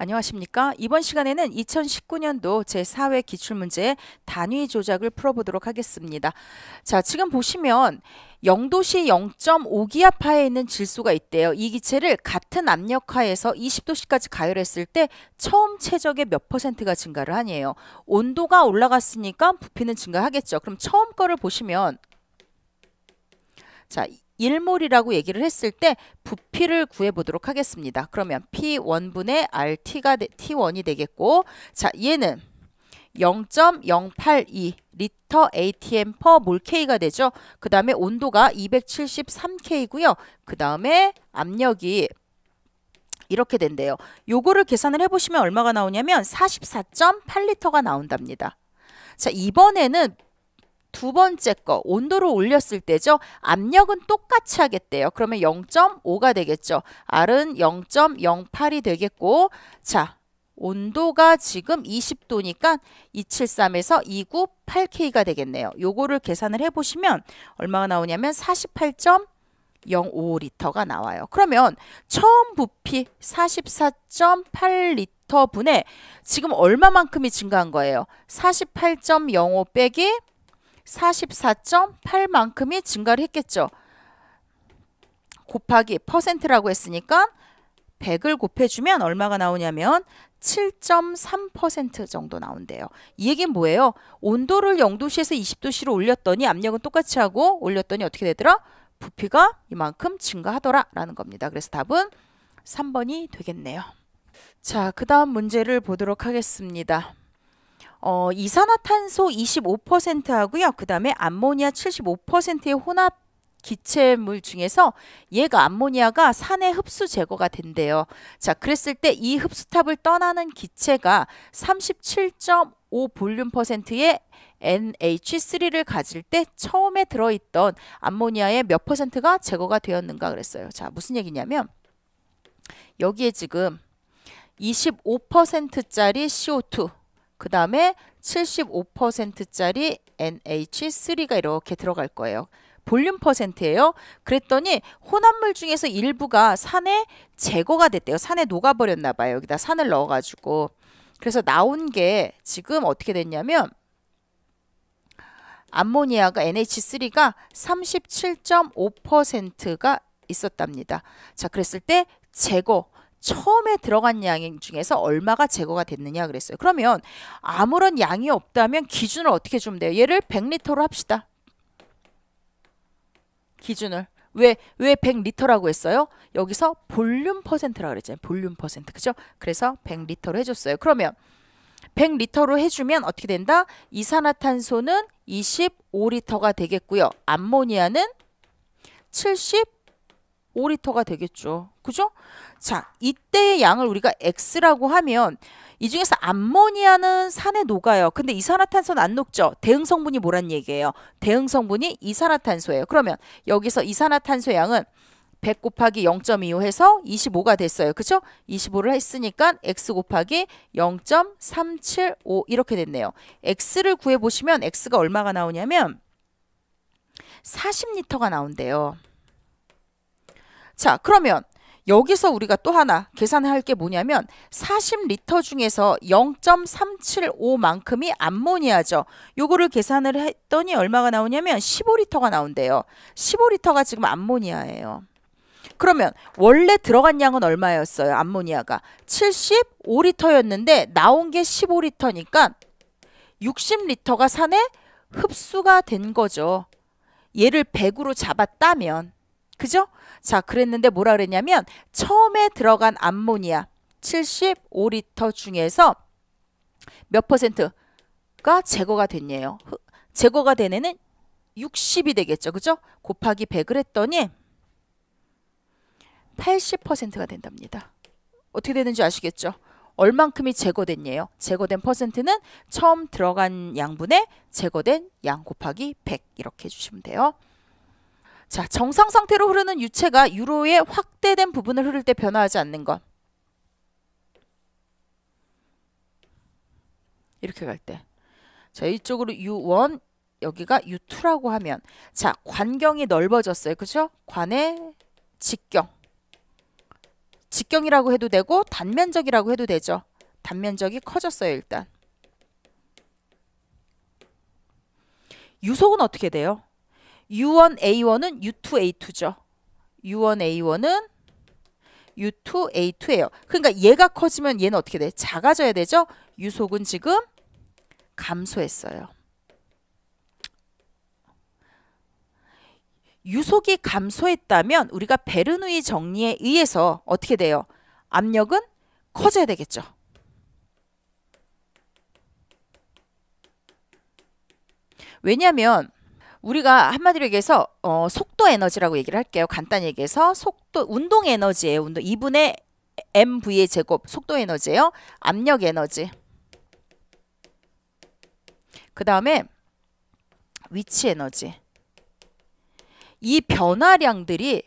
안녕하십니까? 이번 시간에는 2019년도 제4회 기출문제 단위 조작을 풀어보도록 하겠습니다. 자, 지금 보시면 영도시 0.5기압하에 있는 질소가 있대요. 이 기체를 같은 압력하에서 20도씨까지 가열했을 때 처음 최적의 몇 퍼센트가 증가를 하니에요. 온도가 올라갔으니까 부피는 증가하겠죠. 그럼 처음 거를 보시면 자, 일몰이라고 얘기를 했을 때 부피를 구해보도록 하겠습니다. 그러면 P1분의 RT가 되, T1이 되겠고 자 얘는 0.082 리터 ATM 퍼 몰K가 되죠. 그 다음에 온도가 273K고요. 이그 다음에 압력이 이렇게 된대요. 요거를 계산을 해보시면 얼마가 나오냐면 44.8리터가 나온답니다. 자 이번에는 두 번째 거 온도를 올렸을 때죠. 압력은 똑같이 하겠대요. 그러면 0.5가 되겠죠. R은 0.08이 되겠고 자 온도가 지금 20도니까 273에서 298K가 되겠네요. 요거를 계산을 해보시면 얼마가 나오냐면 48.05리터가 나와요. 그러면 처음 부피 44.8리터분에 지금 얼마만큼이 증가한 거예요? 48.05 빼기 44.8만큼이 증가를 했겠죠. 곱하기 퍼센트라고 했으니까 100을 곱해주면 얼마가 나오냐면 7.3% 정도 나온대요. 이 얘기는 뭐예요? 온도를 0도씨에서 20도씨로 올렸더니 압력은 똑같이 하고 올렸더니 어떻게 되더라? 부피가 이만큼 증가하더라라는 겁니다. 그래서 답은 3번이 되겠네요. 자, 그 다음 문제를 보도록 하겠습니다. 어, 이산화탄소 25% 하고요. 그 다음에 암모니아 75%의 혼합 기체물 중에서 얘가 암모니아가 산의 흡수 제거가 된대요. 자, 그랬을 때 이 흡수탑을 떠나는 기체가 37.5 볼륨 퍼센트의 NH3를 가질 때 처음에 들어있던 암모니아의 몇 퍼센트가 제거가 되었는가 그랬어요. 자, 무슨 얘기냐면 여기에 지금 25%짜리 CO2 그 다음에 75%짜리 NH3가 이렇게 들어갈 거예요. 볼륨 퍼센트예요. 그랬더니 혼합물 중에서 일부가 산에 제거가 됐대요. 산에 녹아버렸나 봐요. 여기다 산을 넣어가지고. 그래서 나온 게 지금 어떻게 됐냐면 암모니아가 NH3가 37.5%가 있었답니다. 자, 그랬을 때 제거. 처음에 들어간 양 중에서 얼마가 제거가 됐느냐 그랬어요. 그러면 아무런 양이 없다면 기준을 어떻게 주면 돼요? 얘를 100리터로 합시다. 기준을. 왜, 왜 100리터라고 했어요? 여기서 볼륨 퍼센트라고 그랬잖아요. 볼륨 퍼센트. 그죠? 그래서 100리터로 해줬어요. 그러면 100리터로 해주면 어떻게 된다? 이산화탄소는 25리터가 되겠고요. 암모니아는 70 5리터가 되겠죠. 그죠? 자, 이때의 양을 우리가 X라고 하면 이 중에서 암모니아는 산에 녹아요. 근데 이산화탄소는 안 녹죠. 대응 성분이 뭐란 얘기예요? 대응 성분이 이산화탄소예요. 그러면 여기서 이산화탄소 양은 100 곱하기 0.25 해서 25가 됐어요. 그쵸? 25를 했으니까 x 곱하기 0.375 이렇게 됐네요. x를 구해보시면 x가 얼마가 나오냐면 40리터가 나온대요. 자, 그러면 여기서 우리가 또 하나 계산할 게 뭐냐면 40리터 중에서 0.375만큼이 암모니아죠. 요거를 계산을 했더니 얼마가 나오냐면 15리터가 나온대요. 15리터가 지금 암모니아예요. 그러면 원래 들어간 양은 얼마였어요? 암모니아가 75리터였는데 나온 게 15리터니까 60리터가 산에 흡수가 된 거죠. 얘를 100으로 잡았다면 그죠? 자, 그랬는데 뭐라 그랬냐면 처음에 들어간 암모니아 75리터 중에서 몇 퍼센트가 제거가 됐네요. 제거가 된 애는 60이 되겠죠. 그죠? 곱하기 100을 했더니 80%가 된답니다. 어떻게 되는지 아시겠죠? 얼만큼이 제거됐네요. 제거된 퍼센트는 처음 들어간 양분에 제거된 양 곱하기 100 이렇게 해주시면 돼요. 자, 정상 상태로 흐르는 유체가 유로의 확대된 부분을 흐를 때 변화하지 않는 것. 이렇게 갈 때. 자, 이쪽으로 U1, 여기가 U2라고 하면 자, 관경이 넓어졌어요. 그죠? 관의 직경. 직경이라고 해도 되고 단면적이라고 해도 되죠. 단면적이 커졌어요, 일단. 유속은 어떻게 돼요? U1A1은 U2A2죠. U1A1은 U2A2예요. 그러니까 얘가 커지면 얘는 어떻게 돼? 작아져야 되죠. 유속은 지금 감소했어요. 유속이 감소했다면 우리가 베르누이 정리에 의해서 어떻게 돼요? 압력은 커져야 되겠죠. 왜냐하면 우리가 한마디로 얘기해서 어, 속도 에너지라고 얘기를 할게요. 간단히 얘기해서 속도 운동 에너지예요. 운동 2분의 mv의 제곱 속도 에너지예요. 압력 에너지. 그 다음에 위치 에너지. 이 변화량들이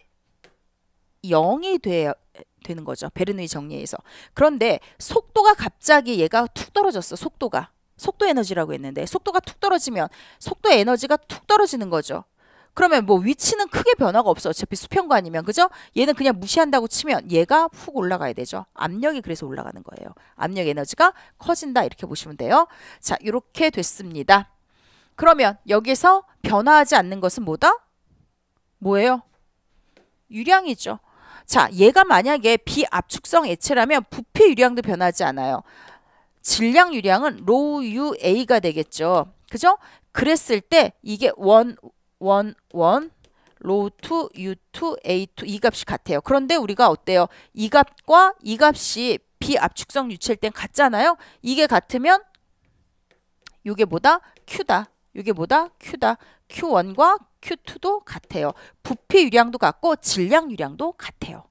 0이 돼, 되는 거죠. 베르누이 정리에서. 그런데 속도가 갑자기 얘가 툭 떨어졌어. 속도가. 속도 에너지라고 했는데 속도가 툭 떨어지면 속도 에너지가 툭 떨어지는 거죠. 그러면 뭐 위치는 크게 변화가 없어. 어차피 수평과아니면 그죠? 얘는 그냥 무시한다고 치면 얘가 훅 올라가야 되죠. 압력이 그래서 올라가는 거예요. 압력 에너지가 커진다 이렇게 보시면 돼요. 자, 이렇게 됐습니다. 그러면 여기서 변화하지 않는 것은 뭐다? 뭐예요? 유량이죠. 자, 얘가 만약에 비압축성 액체라면 부피 유량도 변하지 않아요. 질량 유량은 로우 UA가 되겠죠. 그죠? 그랬을 때 이게 원 원 원 로우 2, U2, A2 이 값이 같아요. 그런데 우리가 어때요? 이 값과 이 값이 비압축성 유체일 땐 같잖아요. 이게 같으면 이게 뭐다? Q다. 이게 뭐다? Q다. Q1과 Q2도 같아요. 부피 유량도 같고 질량 유량도 같아요.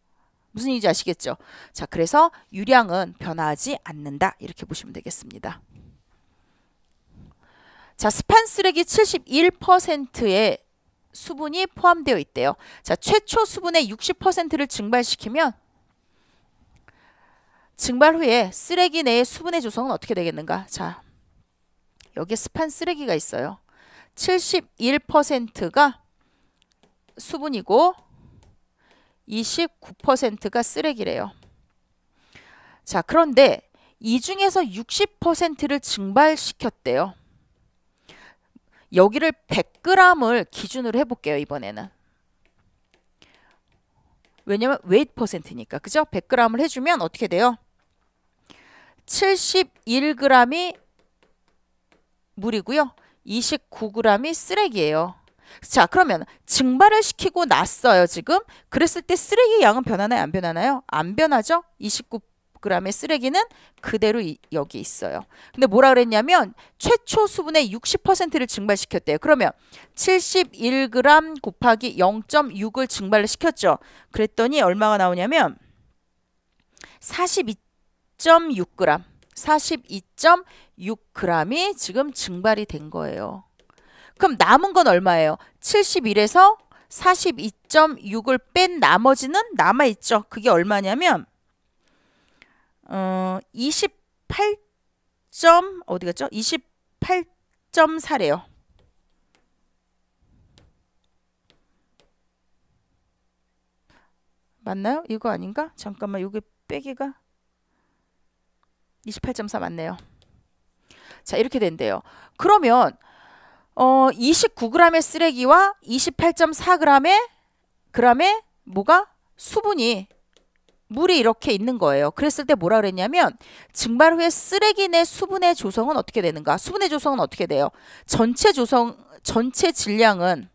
무슨 일인지 아시겠죠? 자, 그래서 유량은 변하지 화 않는다. 이렇게 보시면 되겠습니다. 자, 스판 쓰레기 71%의 수분이 포함되어 있대요. 자, 최초 수분의 60%를 증발시키면 증발 후에 쓰레기 내의 수분의 조성은 어떻게 되겠는가? 자, 여기 스판 쓰레기가 있어요. 71%가 수분이고 29%가 쓰레기래요. 자, 그런데 이 중에서 60%를 증발시켰대요. 여기를 100g을 기준으로 해볼게요, 이번에는. 왜냐면 웨이트 퍼센트니까, 그죠? 100g을 해주면 어떻게 돼요? 71g이 물이고요. 29g이 쓰레기예요. 자 그러면 증발을 시키고 났어요 지금 그랬을 때 쓰레기 양은 변하나요 안 변하나요 안 변하죠 29g의 쓰레기는 그대로 이, 여기 있어요 근데 뭐라 그랬냐면 최초 수분의 60%를 증발시켰대요 그러면 71g 곱하기 0.6을 증발을 시켰죠 그랬더니 얼마가 나오냐면 42.6g 42.6g이 지금 증발이 된 거예요 그럼 남은 건 얼마예요? 71에서 42.6을 뺀 나머지는 남아있죠. 그게 얼마냐면 어, 28. 점 어디 갔죠? 28.4래요. 맞나요? 이거 아닌가? 잠깐만 여기 빼기가 28.4 맞네요. 자 이렇게 된대요. 그러면 어, 29g의 쓰레기와 28.4g의 그람의 뭐가 수분이 물이 이렇게 있는 거예요. 그랬을 때 뭐라 그랬냐면 증발 후에 쓰레기 내 수분의 조성은 어떻게 되는가? 수분의 조성은 어떻게 돼요? 전체 조성 전체 질량은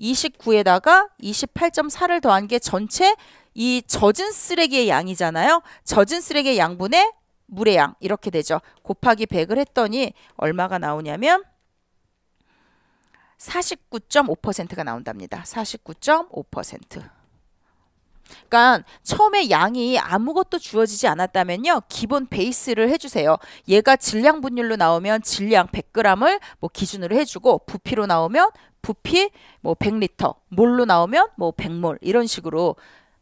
29에다가 28.4를 더한 게 전체 이 젖은 쓰레기의 양이잖아요. 젖은 쓰레기의 양분의 물의 양 이렇게 되죠. 곱하기 100을 했더니 얼마가 나오냐면 49.5%가 나온답니다. 49.5%. 그러니까 처음에 양이 아무것도 주어지지 않았다면요. 기본 베이스를 해주세요. 얘가 질량 분율로 나오면 질량 100g을 뭐 기준으로 해주고 부피로 나오면 부피 뭐 100리터, 몰로 나오면 뭐 100몰 이런 식으로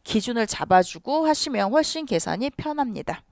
기준을 잡아주고 하시면 훨씬 계산이 편합니다.